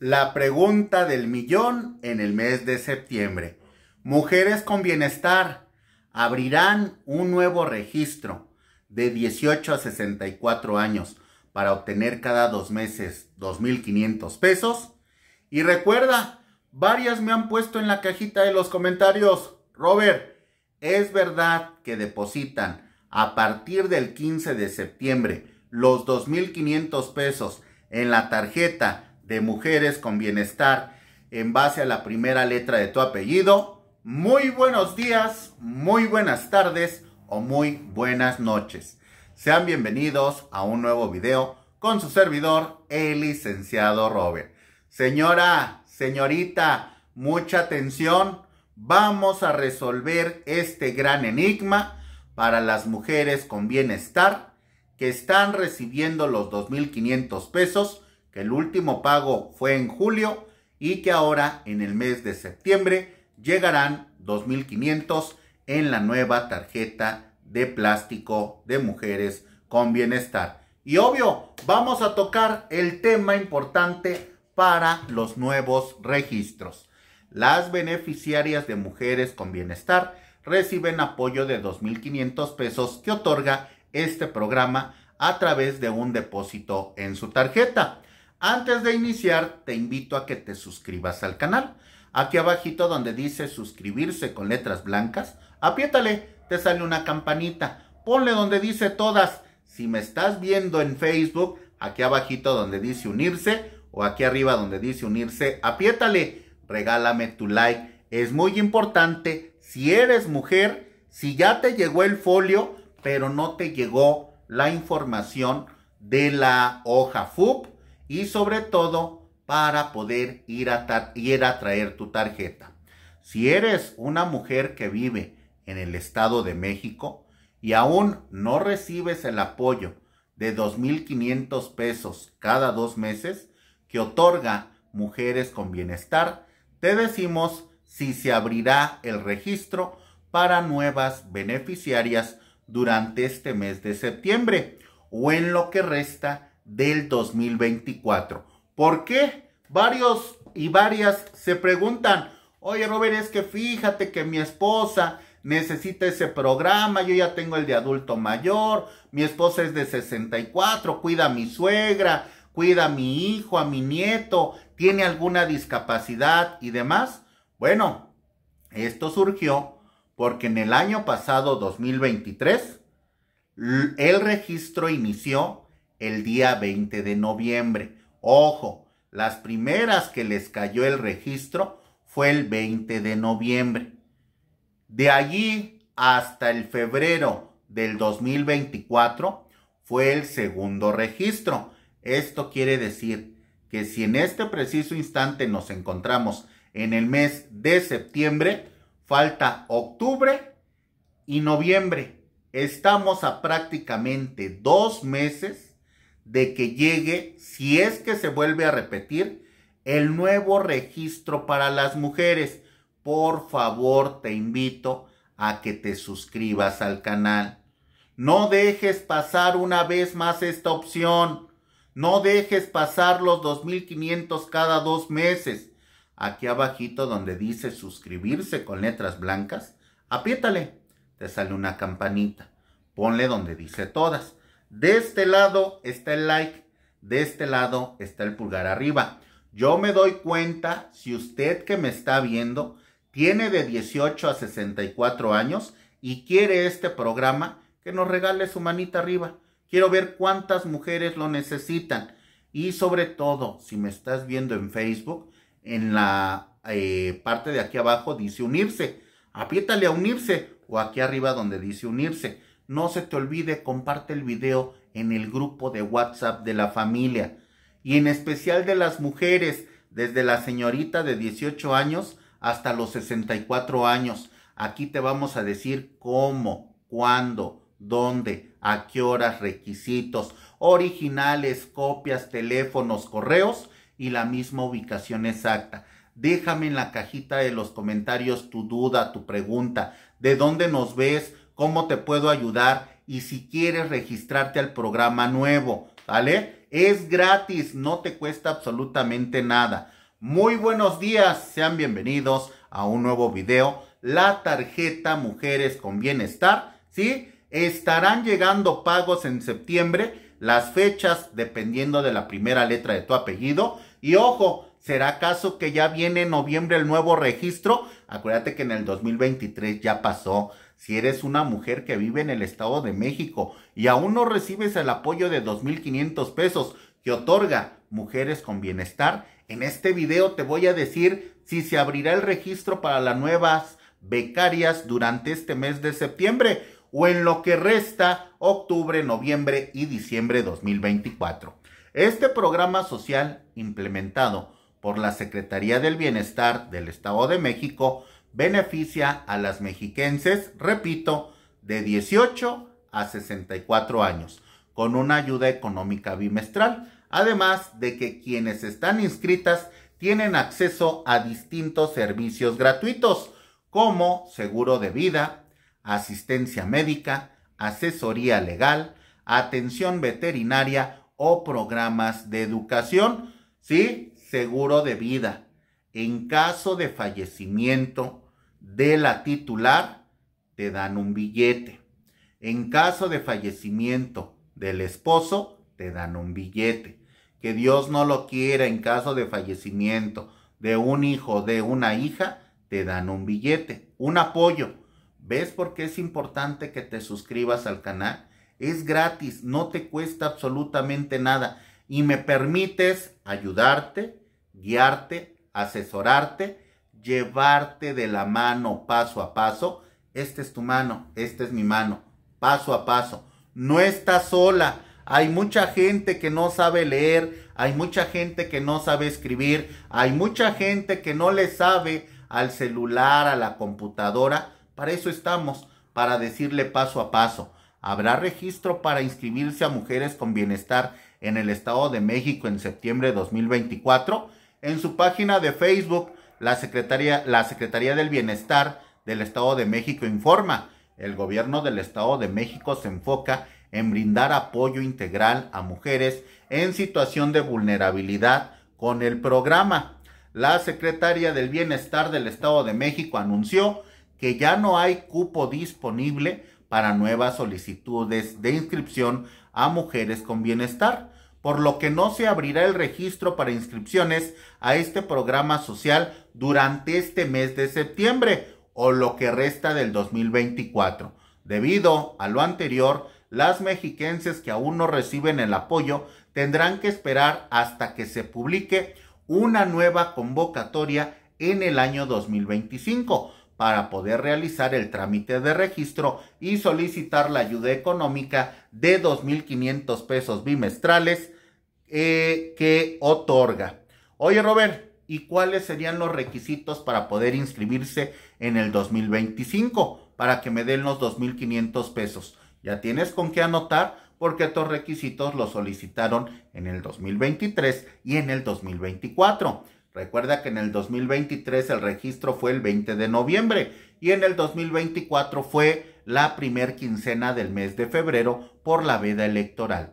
La pregunta del millón en el mes de septiembre. Mujeres con bienestar abrirán un nuevo registro de 18 a 64 años para obtener cada dos meses 2.500 pesos. Y recuerda, varias me han puesto en la cajita de los comentarios, Robert, ¿es verdad que depositan a partir del 15 de septiembre los 2.500 pesos en la tarjeta? de Mujeres con Bienestar en base a la primera letra de tu apellido. Muy buenos días, muy buenas tardes o muy buenas noches. Sean bienvenidos a un nuevo video con su servidor, el licenciado Robert. Señora, señorita, mucha atención. Vamos a resolver este gran enigma para las mujeres con bienestar que están recibiendo los 2.500 pesos el último pago fue en julio y que ahora en el mes de septiembre llegarán 2.500 en la nueva tarjeta de plástico de mujeres con bienestar. Y obvio, vamos a tocar el tema importante para los nuevos registros. Las beneficiarias de mujeres con bienestar reciben apoyo de 2.500 pesos que otorga este programa a través de un depósito en su tarjeta. Antes de iniciar, te invito a que te suscribas al canal. Aquí abajito donde dice suscribirse con letras blancas, apiétale, te sale una campanita. Ponle donde dice todas. Si me estás viendo en Facebook, aquí abajito donde dice unirse o aquí arriba donde dice unirse, apiétale. regálame tu like. Es muy importante, si eres mujer, si ya te llegó el folio, pero no te llegó la información de la hoja FUP, y sobre todo para poder ir a, traer tu tarjeta. Si eres una mujer que vive en el Estado de México y aún no recibes el apoyo de 2.500 pesos cada dos meses que otorga Mujeres con Bienestar, te decimos si se abrirá el registro para nuevas beneficiarias durante este mes de septiembre o en lo que resta del 2024. ¿Por qué? Varios y varias se preguntan, oye Robert, es que fíjate que mi esposa necesita ese programa, yo ya tengo el de adulto mayor, mi esposa es de 64, cuida a mi suegra, cuida a mi hijo, a mi nieto, tiene alguna discapacidad y demás. Bueno, esto surgió porque en el año pasado, 2023, el registro inició el día 20 de noviembre. Ojo, las primeras que les cayó el registro fue el 20 de noviembre. De allí hasta el febrero del 2024 fue el segundo registro. Esto quiere decir que si en este preciso instante nos encontramos en el mes de septiembre, falta octubre y noviembre. Estamos a prácticamente dos meses de que llegue, si es que se vuelve a repetir, el nuevo registro para las mujeres. Por favor, te invito a que te suscribas al canal. No dejes pasar una vez más esta opción. No dejes pasar los 2.500 cada dos meses. Aquí abajito donde dice suscribirse con letras blancas, apiétale, Te sale una campanita. Ponle donde dice todas. De este lado está el like, de este lado está el pulgar arriba. Yo me doy cuenta si usted que me está viendo tiene de 18 a 64 años y quiere este programa, que nos regale su manita arriba. Quiero ver cuántas mujeres lo necesitan. Y sobre todo, si me estás viendo en Facebook, en la eh, parte de aquí abajo dice unirse. Apiétale a unirse o aquí arriba donde dice unirse. No se te olvide, comparte el video en el grupo de WhatsApp de la familia y en especial de las mujeres, desde la señorita de 18 años hasta los 64 años. Aquí te vamos a decir cómo, cuándo, dónde, a qué horas, requisitos, originales, copias, teléfonos, correos y la misma ubicación exacta. Déjame en la cajita de los comentarios tu duda, tu pregunta, de dónde nos ves, cómo te puedo ayudar y si quieres registrarte al programa nuevo, ¿vale? Es gratis, no te cuesta absolutamente nada. Muy buenos días, sean bienvenidos a un nuevo video. La tarjeta Mujeres con Bienestar, ¿sí? Estarán llegando pagos en septiembre, las fechas dependiendo de la primera letra de tu apellido. Y ojo, ¿Será acaso que ya viene en noviembre el nuevo registro? Acuérdate que en el 2023 ya pasó. Si eres una mujer que vive en el Estado de México y aún no recibes el apoyo de 2.500 pesos que otorga Mujeres con Bienestar, en este video te voy a decir si se abrirá el registro para las nuevas becarias durante este mes de septiembre o en lo que resta octubre, noviembre y diciembre 2024. Este programa social implementado por la Secretaría del Bienestar del Estado de México beneficia a las mexiquenses, repito, de 18 a 64 años, con una ayuda económica bimestral, además de que quienes están inscritas tienen acceso a distintos servicios gratuitos, como seguro de vida, asistencia médica, asesoría legal, atención veterinaria o programas de educación. Sí, seguro de vida en caso de fallecimiento de la titular, te dan un billete. En caso de fallecimiento del esposo, te dan un billete. Que Dios no lo quiera en caso de fallecimiento de un hijo o de una hija, te dan un billete, un apoyo. ¿Ves por qué es importante que te suscribas al canal? Es gratis, no te cuesta absolutamente nada y me permites ayudarte, guiarte, asesorarte, llevarte de la mano paso a paso. Esta es tu mano, esta es mi mano, paso a paso. No estás sola. Hay mucha gente que no sabe leer, hay mucha gente que no sabe escribir, hay mucha gente que no le sabe al celular, a la computadora. Para eso estamos, para decirle paso a paso. Habrá registro para inscribirse a Mujeres con Bienestar en el Estado de México en septiembre de 2024. En su página de Facebook, la Secretaría, la Secretaría del Bienestar del Estado de México informa, el gobierno del Estado de México se enfoca en brindar apoyo integral a mujeres en situación de vulnerabilidad con el programa. La Secretaría del Bienestar del Estado de México anunció que ya no hay cupo disponible para nuevas solicitudes de inscripción a mujeres con bienestar por lo que no se abrirá el registro para inscripciones a este programa social durante este mes de septiembre o lo que resta del 2024. Debido a lo anterior, las mexiquenses que aún no reciben el apoyo tendrán que esperar hasta que se publique una nueva convocatoria en el año 2025 para poder realizar el trámite de registro y solicitar la ayuda económica de 2.500 pesos bimestrales eh, que otorga. Oye Robert, ¿y cuáles serían los requisitos para poder inscribirse en el 2025 para que me den los 2.500 pesos? Ya tienes con qué anotar porque estos requisitos los solicitaron en el 2023 y en el 2024. Recuerda que en el 2023 el registro fue el 20 de noviembre y en el 2024 fue la primer quincena del mes de febrero por la veda electoral.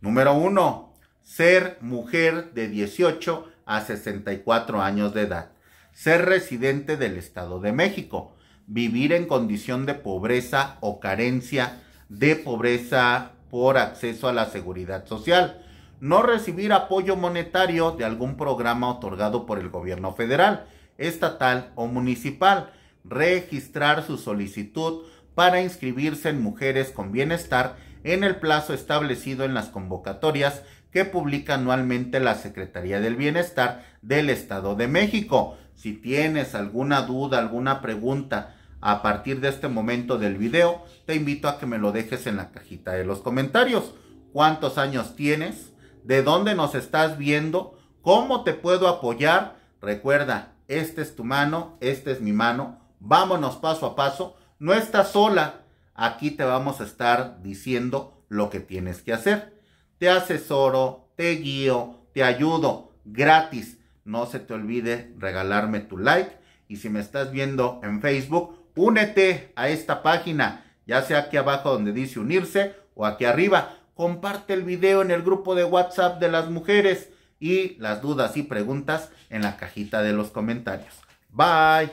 Número 1. Ser mujer de 18 a 64 años de edad. Ser residente del Estado de México. Vivir en condición de pobreza o carencia de pobreza por acceso a la seguridad social no recibir apoyo monetario de algún programa otorgado por el gobierno federal, estatal o municipal, registrar su solicitud para inscribirse en Mujeres con Bienestar en el plazo establecido en las convocatorias que publica anualmente la Secretaría del Bienestar del Estado de México. Si tienes alguna duda, alguna pregunta a partir de este momento del video, te invito a que me lo dejes en la cajita de los comentarios. ¿Cuántos años tienes? de dónde nos estás viendo, cómo te puedo apoyar. Recuerda, esta es tu mano, esta es mi mano. Vámonos paso a paso. No estás sola. Aquí te vamos a estar diciendo lo que tienes que hacer. Te asesoro, te guío, te ayudo gratis. No se te olvide regalarme tu like. Y si me estás viendo en Facebook, únete a esta página, ya sea aquí abajo donde dice unirse o aquí arriba comparte el video en el grupo de WhatsApp de las mujeres y las dudas y preguntas en la cajita de los comentarios. Bye.